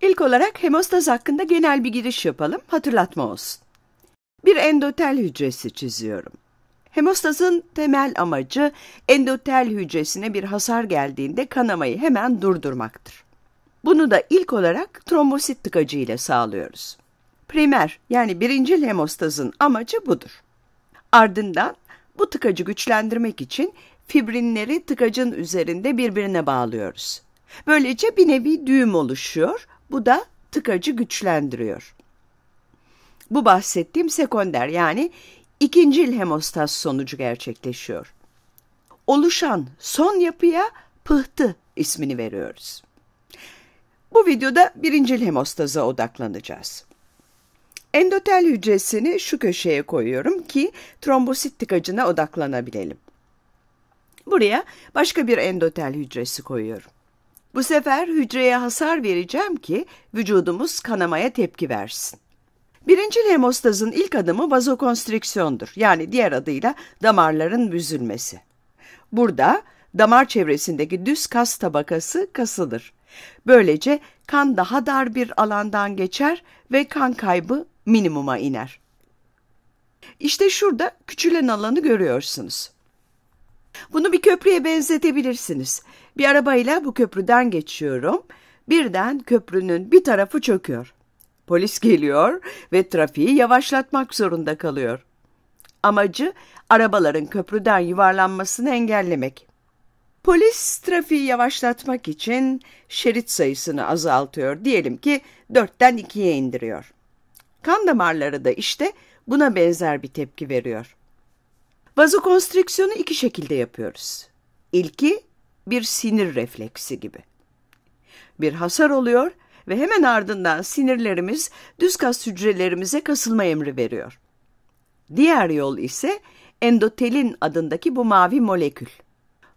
İlk olarak hemostaz hakkında genel bir giriş yapalım, hatırlatma olsun. Bir endotel hücresi çiziyorum. Hemostazın temel amacı endotel hücresine bir hasar geldiğinde kanamayı hemen durdurmaktır. Bunu da ilk olarak trombosit tıkacı ile sağlıyoruz. Primer yani birincil hemostazın amacı budur. Ardından bu tıkacı güçlendirmek için fibrinleri tıkacın üzerinde birbirine bağlıyoruz. Böylece bir nevi düğüm oluşuyor bu da tıkacı güçlendiriyor. Bu bahsettiğim sekonder yani ikincil hemostaz sonucu gerçekleşiyor. Oluşan son yapıya pıhtı ismini veriyoruz. Bu videoda birincil hemostaza odaklanacağız. Endotel hücresini şu köşeye koyuyorum ki trombosit tıkacına odaklanabilelim. Buraya başka bir endotel hücresi koyuyorum. Bu sefer hücreye hasar vereceğim ki vücudumuz kanamaya tepki versin. Birinci hemostazın ilk adımı vazokonstriksiyondur. Yani diğer adıyla damarların büzülmesi. Burada damar çevresindeki düz kas tabakası kasılır. Böylece kan daha dar bir alandan geçer ve kan kaybı minimuma iner. İşte şurada küçülen alanı görüyorsunuz. Bunu bir köprüye benzetebilirsiniz. Bir arabayla bu köprüden geçiyorum. Birden köprünün bir tarafı çöküyor. Polis geliyor ve trafiği yavaşlatmak zorunda kalıyor. Amacı arabaların köprüden yuvarlanmasını engellemek. Polis trafiği yavaşlatmak için şerit sayısını azaltıyor. Diyelim ki dörtten ikiye indiriyor. Kan damarları da işte buna benzer bir tepki veriyor. Vazokonstriksiyonu iki şekilde yapıyoruz. İlki bir sinir refleksi gibi. Bir hasar oluyor ve hemen ardından sinirlerimiz düz kas hücrelerimize kasılma emri veriyor. Diğer yol ise endotelin adındaki bu mavi molekül.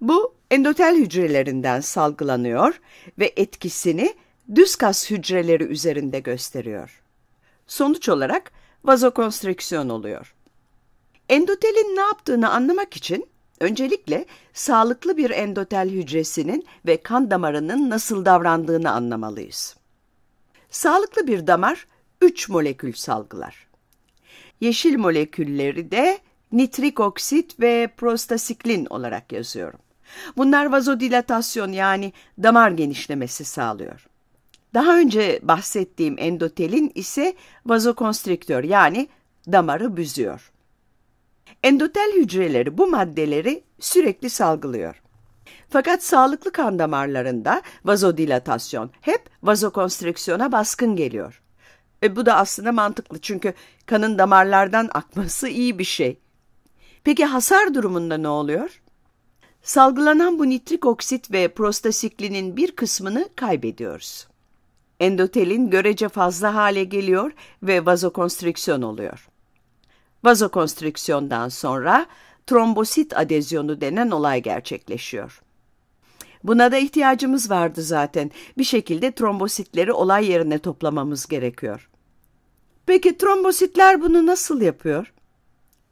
Bu endotel hücrelerinden salgılanıyor ve etkisini düz kas hücreleri üzerinde gösteriyor. Sonuç olarak vazokonstriksiyon oluyor. Endotelin ne yaptığını anlamak için Öncelikle sağlıklı bir endotel hücresinin ve kan damarının nasıl davrandığını anlamalıyız. Sağlıklı bir damar 3 molekül salgılar. Yeşil molekülleri de nitrik oksit ve prostasiklin olarak yazıyorum. Bunlar vazodilatasyon yani damar genişlemesi sağlıyor. Daha önce bahsettiğim endotelin ise vazokonstriktör yani damarı büzüyor. Endotel hücreleri bu maddeleri sürekli salgılıyor. Fakat sağlıklı kan damarlarında vazodilatasyon hep vazokonstriksiyona baskın geliyor. E bu da aslında mantıklı çünkü kanın damarlardan akması iyi bir şey. Peki hasar durumunda ne oluyor? Salgılanan bu nitrik oksit ve prostasiklinin bir kısmını kaybediyoruz. Endotelin görece fazla hale geliyor ve vazokonstriksiyon oluyor. Vazokonstriksiyondan sonra trombosit adezyonu denen olay gerçekleşiyor. Buna da ihtiyacımız vardı zaten. Bir şekilde trombositleri olay yerine toplamamız gerekiyor. Peki trombositler bunu nasıl yapıyor?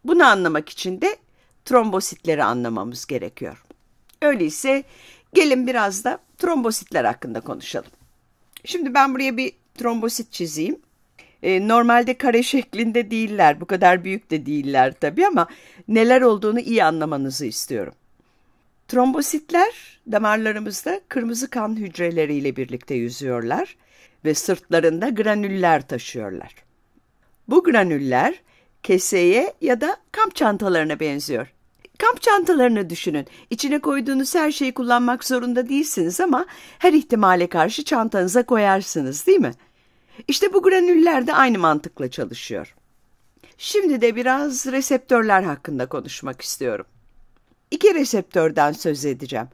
Bunu anlamak için de trombositleri anlamamız gerekiyor. Öyleyse gelin biraz da trombositler hakkında konuşalım. Şimdi ben buraya bir trombosit çizeyim. E, normalde kare şeklinde değiller. Bu kadar büyük de değiller tabii ama neler olduğunu iyi anlamanızı istiyorum. Trombositler damarlarımızda kırmızı kan hücreleriyle birlikte yüzüyorlar ve sırtlarında granüller taşıyorlar. Bu granüller keseye ya da kamp çantalarına benziyor. Kamp çantalarını düşünün. İçine koyduğunuz her şeyi kullanmak zorunda değilsiniz ama her ihtimale karşı çantanıza koyarsınız değil mi?'' İşte bu granüller de aynı mantıkla çalışıyor. Şimdi de biraz reseptörler hakkında konuşmak istiyorum. İki reseptörden söz edeceğim.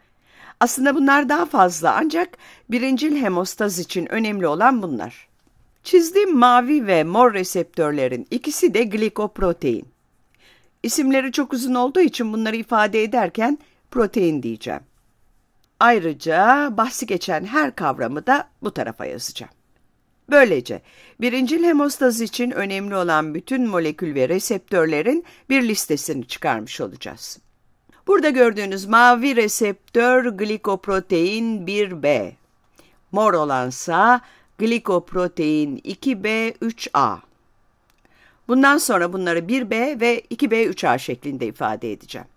Aslında bunlar daha fazla ancak birincil hemostaz için önemli olan bunlar. Çizdiğim mavi ve mor reseptörlerin ikisi de glikoprotein. İsimleri çok uzun olduğu için bunları ifade ederken protein diyeceğim. Ayrıca bahsi geçen her kavramı da bu tarafa yazacağım. Böylece birincil hemostaz için önemli olan bütün molekül ve reseptörlerin bir listesini çıkarmış olacağız. Burada gördüğünüz mavi reseptör glikoprotein 1B. Mor olansa glikoprotein 2B 3A. Bundan sonra bunları 1B ve 2B 3A şeklinde ifade edeceğim.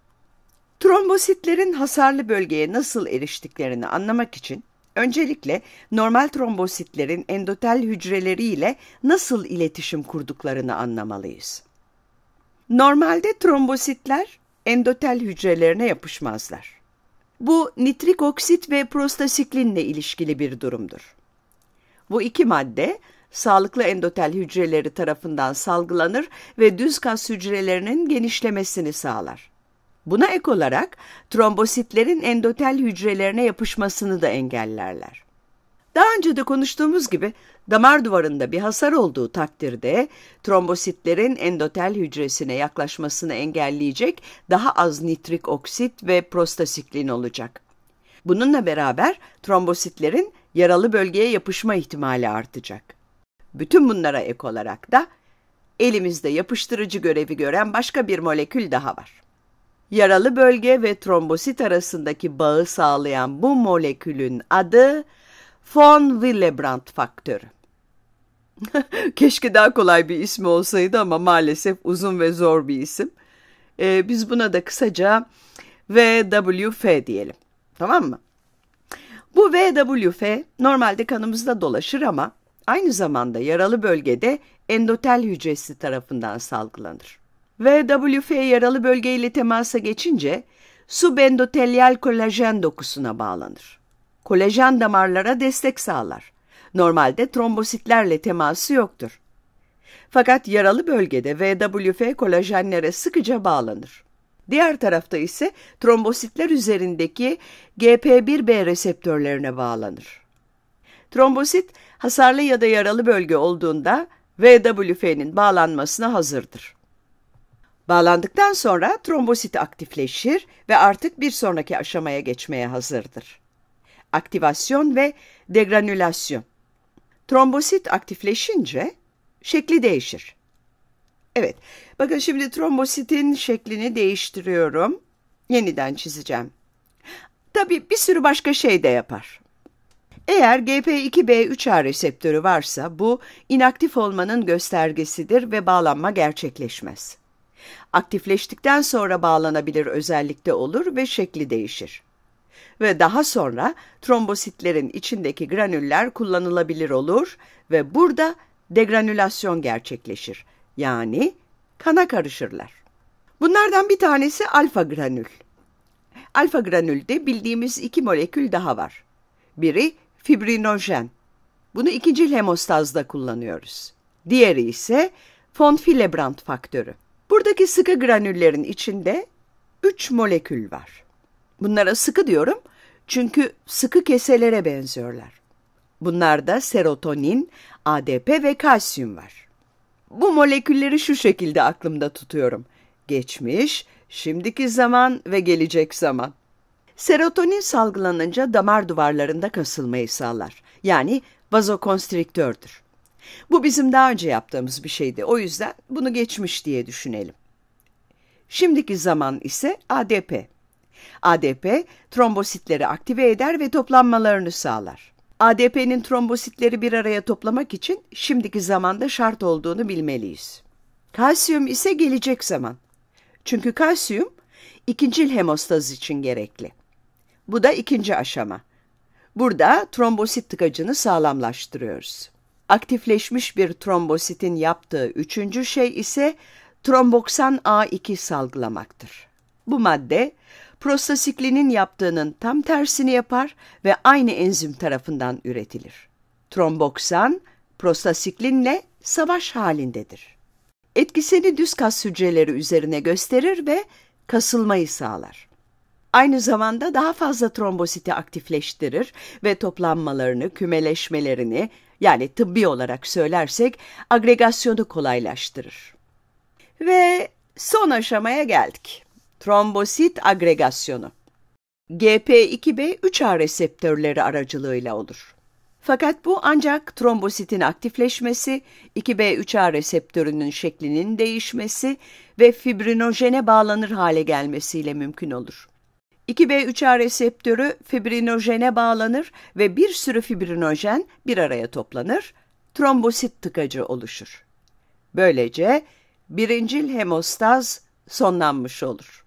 Trombositlerin hasarlı bölgeye nasıl eriştiklerini anlamak için Öncelikle normal trombositlerin endotel hücreleriyle nasıl iletişim kurduklarını anlamalıyız. Normalde trombositler endotel hücrelerine yapışmazlar. Bu nitrik oksit ve prostasiklinle ilişkili bir durumdur. Bu iki madde sağlıklı endotel hücreleri tarafından salgılanır ve düz kas hücrelerinin genişlemesini sağlar. Buna ek olarak trombositlerin endotel hücrelerine yapışmasını da engellerler. Daha önce de konuştuğumuz gibi damar duvarında bir hasar olduğu takdirde trombositlerin endotel hücresine yaklaşmasını engelleyecek daha az nitrik oksit ve prostasiklin olacak. Bununla beraber trombositlerin yaralı bölgeye yapışma ihtimali artacak. Bütün bunlara ek olarak da elimizde yapıştırıcı görevi gören başka bir molekül daha var. Yaralı bölge ve trombosit arasındaki bağı sağlayan bu molekülün adı von Willebrand faktörü. Keşke daha kolay bir ismi olsaydı ama maalesef uzun ve zor bir isim. Ee, biz buna da kısaca VWF diyelim. Tamam mı? Bu VWF normalde kanımızda dolaşır ama aynı zamanda yaralı bölgede endotel hücresi tarafından salgılanır. VWF yaralı bölgeyle temasa geçince su bendotelyal kolajen dokusuna bağlanır. Kolajen damarlara destek sağlar. Normalde trombositlerle teması yoktur. Fakat yaralı bölgede VWF kolajenlere sıkıca bağlanır. Diğer tarafta ise trombositler üzerindeki GP1B reseptörlerine bağlanır. Trombosit hasarlı ya da yaralı bölge olduğunda VWF'nin bağlanmasına hazırdır. Bağlandıktan sonra trombosit aktifleşir ve artık bir sonraki aşamaya geçmeye hazırdır. Aktivasyon ve degranülasyon. Trombosit aktifleşince şekli değişir. Evet, bakın şimdi trombositin şeklini değiştiriyorum. Yeniden çizeceğim. Tabii bir sürü başka şey de yapar. Eğer GP2B3A reseptörü varsa bu inaktif olmanın göstergesidir ve bağlanma gerçekleşmez. Aktifleştikten sonra bağlanabilir özellikte olur ve şekli değişir. Ve daha sonra trombositlerin içindeki granüller kullanılabilir olur ve burada degranülasyon gerçekleşir. Yani kana karışırlar. Bunlardan bir tanesi alfa granül. Alfa granülde bildiğimiz iki molekül daha var. Biri fibrinojen. Bunu ikinci hemostazda kullanıyoruz. Diğeri ise von Willebrand faktörü. Buradaki sıkı granüllerin içinde 3 molekül var. Bunlara sıkı diyorum çünkü sıkı keselere benziyorlar. Bunlarda serotonin, ADP ve kalsiyum var. Bu molekülleri şu şekilde aklımda tutuyorum. Geçmiş, şimdiki zaman ve gelecek zaman. Serotonin salgılanınca damar duvarlarında kasılmayı sağlar. Yani vazokonstriktördür. Bu bizim daha önce yaptığımız bir şeydi. O yüzden bunu geçmiş diye düşünelim. Şimdiki zaman ise ADP. ADP trombositleri aktive eder ve toplanmalarını sağlar. ADP'nin trombositleri bir araya toplamak için şimdiki zamanda şart olduğunu bilmeliyiz. Kalsiyum ise gelecek zaman. Çünkü kalsiyum ikincil hemostaz için gerekli. Bu da ikinci aşama. Burada trombosit tıkacını sağlamlaştırıyoruz. Aktifleşmiş bir trombositin yaptığı üçüncü şey ise tromboksan A2 salgılamaktır. Bu madde prostasiklinin yaptığının tam tersini yapar ve aynı enzim tarafından üretilir. Tromboksan prostasiklinle savaş halindedir. Etkisini düz kas hücreleri üzerine gösterir ve kasılmayı sağlar. Aynı zamanda daha fazla trombositi aktifleştirir ve toplanmalarını, kümeleşmelerini, yani tıbbi olarak söylersek agregasyonu kolaylaştırır. Ve son aşamaya geldik. Trombosit agregasyonu. GP2B 3A reseptörleri aracılığıyla olur. Fakat bu ancak trombositin aktifleşmesi, 2B3A reseptörünün şeklinin değişmesi ve fibrinojene bağlanır hale gelmesiyle mümkün olur. 2B3A reseptörü fibrinojene bağlanır ve bir sürü fibrinojen bir araya toplanır, trombosit tıkacı oluşur. Böylece birincil hemostaz sonlanmış olur.